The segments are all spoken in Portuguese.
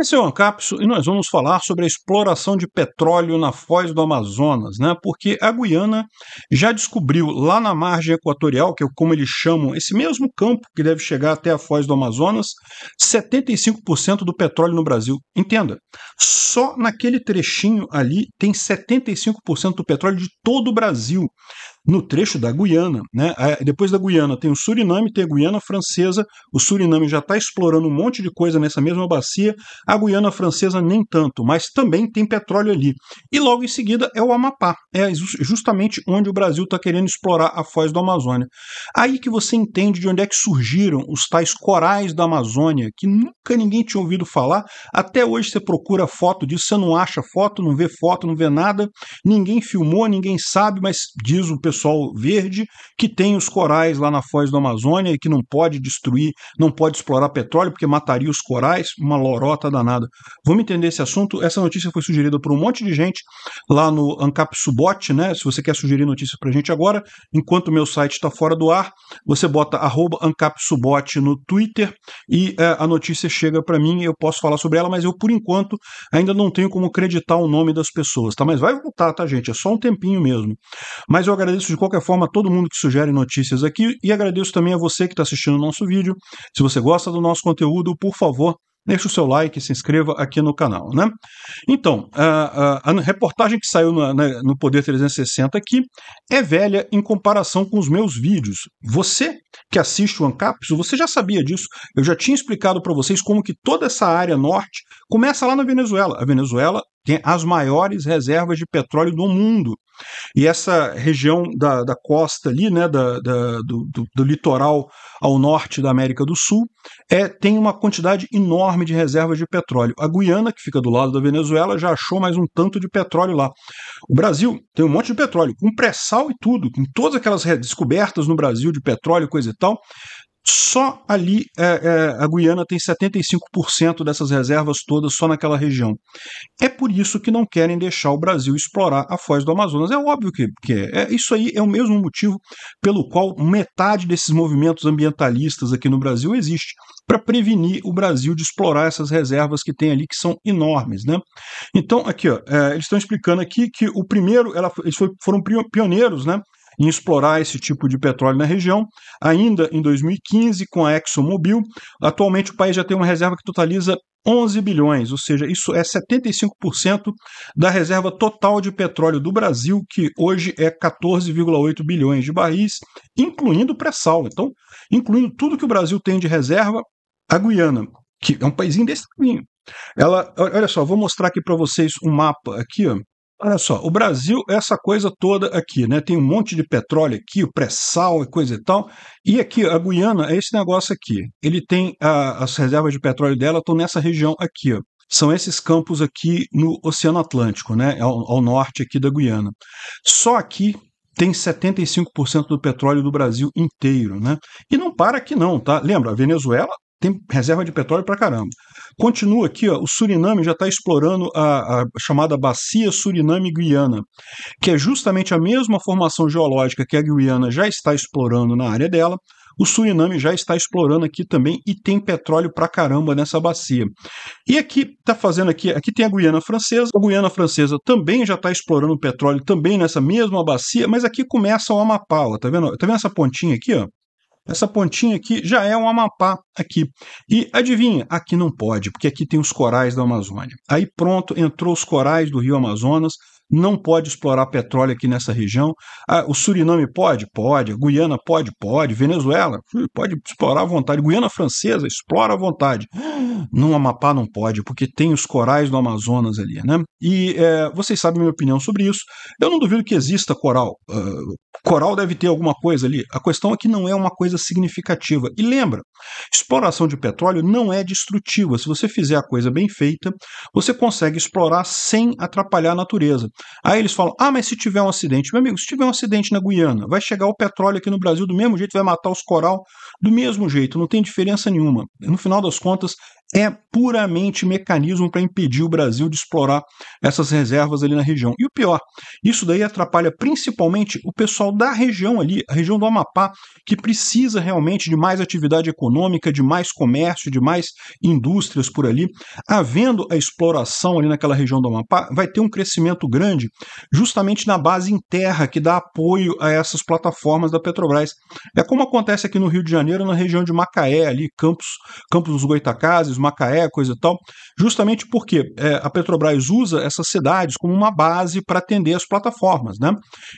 Esse é o Ancapso e nós vamos falar sobre a exploração de petróleo na foz do Amazonas, né? Porque a Guiana já descobriu lá na margem equatorial, que é como eles chamam, esse mesmo campo que deve chegar até a foz do Amazonas, 75% do petróleo no Brasil. Entenda, só naquele trechinho ali tem 75% do petróleo de todo o Brasil no trecho da Guiana. Né? É, depois da Guiana tem o Suriname, tem a Guiana Francesa. O Suriname já está explorando um monte de coisa nessa mesma bacia. A Guiana Francesa nem tanto, mas também tem petróleo ali. E logo em seguida é o Amapá. É justamente onde o Brasil está querendo explorar a foz do Amazônia. Aí que você entende de onde é que surgiram os tais corais da Amazônia, que nunca ninguém tinha ouvido falar. Até hoje você procura foto disso, você não acha foto, não vê foto, não vê nada. Ninguém filmou, ninguém sabe, mas diz o pessoal lençol verde, que tem os corais lá na foz do Amazônia e que não pode destruir, não pode explorar petróleo porque mataria os corais, uma lorota danada. Vamos entender esse assunto. Essa notícia foi sugerida por um monte de gente lá no Ancap Subot, né? Se você quer sugerir notícias pra gente agora, enquanto o meu site está fora do ar, você bota @ancapsubot no Twitter e é, a notícia chega para mim e eu posso falar sobre ela, mas eu por enquanto ainda não tenho como acreditar o nome das pessoas, tá? Mas vai voltar, tá, gente? É só um tempinho mesmo. Mas eu agradeço agradeço de qualquer forma a todo mundo que sugere notícias aqui e agradeço também a você que está assistindo o nosso vídeo. Se você gosta do nosso conteúdo, por favor, deixe o seu like e se inscreva aqui no canal. Né? Então, a, a, a reportagem que saiu na, na, no Poder 360 aqui é velha em comparação com os meus vídeos. Você que assiste o Ancaps, você já sabia disso. Eu já tinha explicado para vocês como que toda essa área norte começa lá na Venezuela. A Venezuela tem as maiores reservas de petróleo do mundo. E essa região da, da costa ali, né, da, da do, do, do, litoral ao norte da América do Sul, é, tem uma quantidade enorme de reservas de petróleo. A Guiana, que fica do lado da Venezuela, já achou mais um tanto de petróleo lá. O Brasil tem um monte de petróleo, com pré-sal e tudo, com todas aquelas descobertas no Brasil de petróleo, coisa e tal. Só ali é, é, a Guiana tem 75% dessas reservas todas só naquela região. É por isso que não querem deixar o Brasil explorar a foz do Amazonas. É óbvio que, que é. é. Isso aí é o mesmo motivo pelo qual metade desses movimentos ambientalistas aqui no Brasil existe para prevenir o Brasil de explorar essas reservas que tem ali, que são enormes. Né? Então, aqui, ó, é, eles estão explicando aqui que o primeiro, ela, eles foram pioneiros né, em explorar esse tipo de petróleo na região. Ainda em 2015, com a ExxonMobil, atualmente o país já tem uma reserva que totaliza 11 bilhões, ou seja, isso é 75% da reserva total de petróleo do Brasil, que hoje é 14,8 bilhões de barris, incluindo pré-sal. Então, incluindo tudo que o Brasil tem de reserva, a Guiana, que é um país desse tamanho. Ela, olha só, vou mostrar aqui para vocês um mapa aqui, ó, Olha só, o Brasil é essa coisa toda aqui, né? Tem um monte de petróleo aqui, o pré-sal e coisa e tal. E aqui, a Guiana é esse negócio aqui. Ele tem a, as reservas de petróleo dela estão nessa região aqui, ó. São esses campos aqui no Oceano Atlântico, né? Ao, ao norte aqui da Guiana. Só aqui tem 75% do petróleo do Brasil inteiro, né? E não para aqui não, tá? Lembra, a Venezuela tem reserva de petróleo para caramba. Continua aqui, ó, o Suriname já está explorando a, a, chamada bacia Suriname-Guiana, que é justamente a mesma formação geológica que a Guiana já está explorando na área dela. O Suriname já está explorando aqui também e tem petróleo pra caramba nessa bacia. E aqui está fazendo aqui, aqui tem a Guiana Francesa. A Guiana Francesa também já está explorando petróleo também nessa mesma bacia, mas aqui começa o Amapá, ó, tá vendo? Tá vendo essa pontinha aqui, ó? Essa pontinha aqui já é um Amapá aqui. E adivinha, aqui não pode, porque aqui tem os corais da Amazônia. Aí pronto, entrou os corais do Rio Amazonas não pode explorar petróleo aqui nessa região. Ah, o Suriname pode? Pode. A Guiana pode? Pode. Venezuela? Hum, pode explorar à vontade. Guiana Francesa? Explora à vontade. No Amapá não pode, porque tem os corais do Amazonas ali, né? E é, vocês sabem minha opinião sobre isso. Eu não duvido que exista coral. Uh, coral deve ter alguma coisa ali. A questão é que não é uma coisa significativa. E lembra, exploração de petróleo não é destrutiva. Se você fizer a coisa bem feita, você consegue explorar sem atrapalhar a natureza. Aí eles falam: ah, mas se tiver um acidente, meu amigo, se tiver um acidente na Guiana, vai chegar o petróleo aqui no Brasil do mesmo jeito, vai matar os coral do mesmo jeito, não tem diferença nenhuma. No final das contas, é puramente mecanismo para impedir o Brasil de explorar essas reservas ali na região. E o pior, isso daí atrapalha principalmente o pessoal da região ali, a região do Amapá, que precisa realmente de mais atividade econômica, de mais comércio, de mais indústrias por ali. Havendo a exploração ali naquela região do Amapá, vai ter um crescimento grande justamente na base em terra que dá apoio a essas plataformas da Petrobras. É como acontece aqui no Rio de Janeiro, na região de Macaé, ali, Campos, Campos dos Goitacazes, Macaé, coisa e tal, justamente porque é, a Petrobras usa essas cidades como uma base para atender as plataformas, né?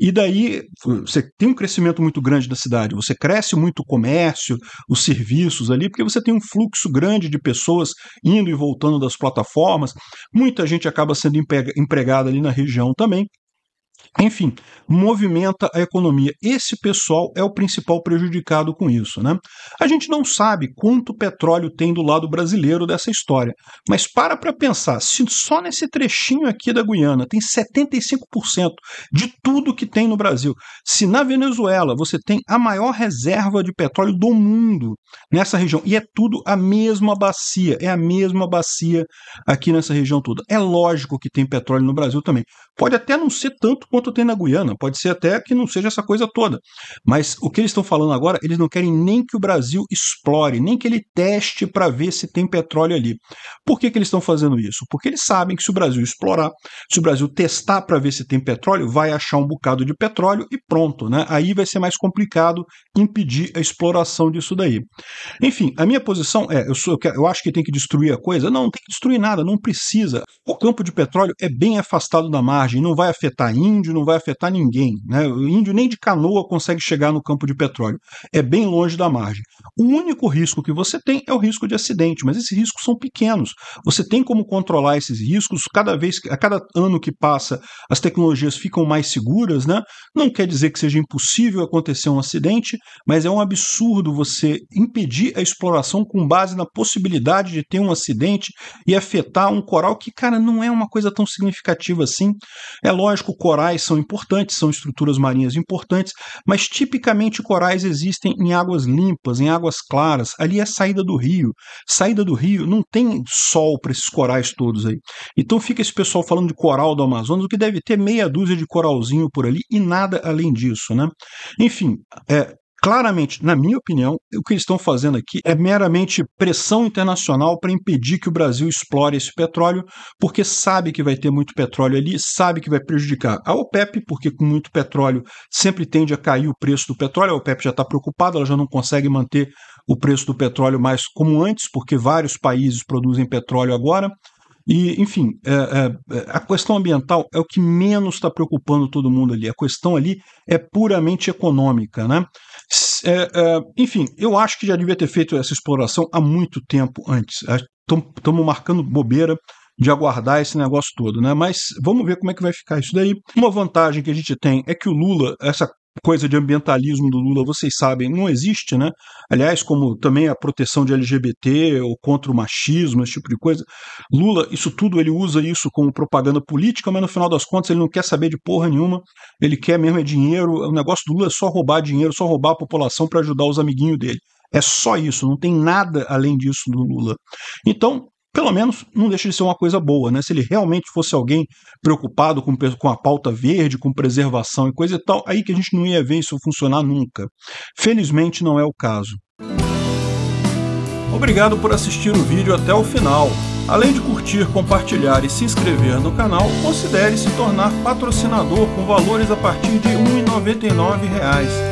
E daí você tem um crescimento muito grande da cidade, você cresce muito o comércio, os serviços ali, porque você tem um fluxo grande de pessoas indo e voltando das plataformas, muita gente acaba sendo empregada ali na região também, enfim, movimenta a economia. Esse pessoal é o principal prejudicado com isso. Né? A gente não sabe quanto petróleo tem do lado brasileiro dessa história, mas para para pensar, se só nesse trechinho aqui da Guiana tem 75% de tudo que tem no Brasil, se na Venezuela você tem a maior reserva de petróleo do mundo nessa região, e é tudo a mesma bacia, é a mesma bacia aqui nessa região toda. É lógico que tem petróleo no Brasil também. Pode até não ser tanto quanto tem na Guiana. Pode ser até que não seja essa coisa toda. Mas o que eles estão falando agora, eles não querem nem que o Brasil explore, nem que ele teste para ver se tem petróleo ali. Por que, que eles estão fazendo isso? Porque eles sabem que se o Brasil explorar, se o Brasil testar para ver se tem petróleo, vai achar um bocado de petróleo e pronto. Né? Aí vai ser mais complicado impedir a exploração disso daí. Enfim, a minha posição é: eu, sou, eu acho que tem que destruir a coisa? Não, não tem que destruir nada, não precisa. O campo de petróleo é bem afastado da margem, não vai afetar a Índia índio não vai afetar ninguém. Né? O índio nem de canoa consegue chegar no campo de petróleo. É bem longe da margem. O único risco que você tem é o risco de acidente, mas esses riscos são pequenos. Você tem como controlar esses riscos. Cada vez, a cada ano que passa, as tecnologias ficam mais seguras. Né? Não quer dizer que seja impossível acontecer um acidente, mas é um absurdo você impedir a exploração com base na possibilidade de ter um acidente e afetar um coral que, cara, não é uma coisa tão significativa assim. É lógico, corais corais são importantes, são estruturas marinhas importantes, mas tipicamente corais existem em águas limpas, em águas claras. Ali é a saída do rio. Saída do rio não tem sol para esses corais todos aí. Então fica esse pessoal falando de coral do Amazonas, o que deve ter meia dúzia de coralzinho por ali e nada além disso, né? Enfim, é, Claramente, na minha opinião, o que eles estão fazendo aqui é meramente pressão internacional para impedir que o Brasil explore esse petróleo, porque sabe que vai ter muito petróleo ali, sabe que vai prejudicar a OPEP, porque com muito petróleo sempre tende a cair o preço do petróleo. A OPEP já está preocupada, ela já não consegue manter o preço do petróleo mais como antes, porque vários países produzem petróleo agora. E, enfim, é, é, é, a questão ambiental é o que menos está preocupando todo mundo ali. A questão ali é puramente econômica, né? É, é, enfim, eu acho que já devia ter feito essa exploração há muito tempo antes. Estamos marcando bobeira de aguardar esse negócio todo, né? Mas vamos ver como é que vai ficar isso daí. Uma vantagem que a gente tem é que o Lula, essa coisa de ambientalismo do Lula, vocês sabem, não existe, né? Aliás, como também a proteção de LGBT ou contra o machismo, esse tipo de coisa. Lula, isso tudo, ele usa isso como propaganda política, mas no final das contas ele não quer saber de porra nenhuma, ele quer mesmo é dinheiro. O negócio do Lula é só roubar dinheiro, só roubar a população para ajudar os amiguinhos dele. É só isso, não tem nada além disso do Lula. Então, pelo menos não deixa de ser uma coisa boa, né? Se ele realmente fosse alguém preocupado com, com a pauta verde, com preservação e coisa e tal, aí que a gente não ia ver isso funcionar nunca. Felizmente não é o caso. Obrigado por assistir o vídeo até o final. Além de curtir, compartilhar e se inscrever no canal, considere se tornar patrocinador com valores a partir de R$ 1,99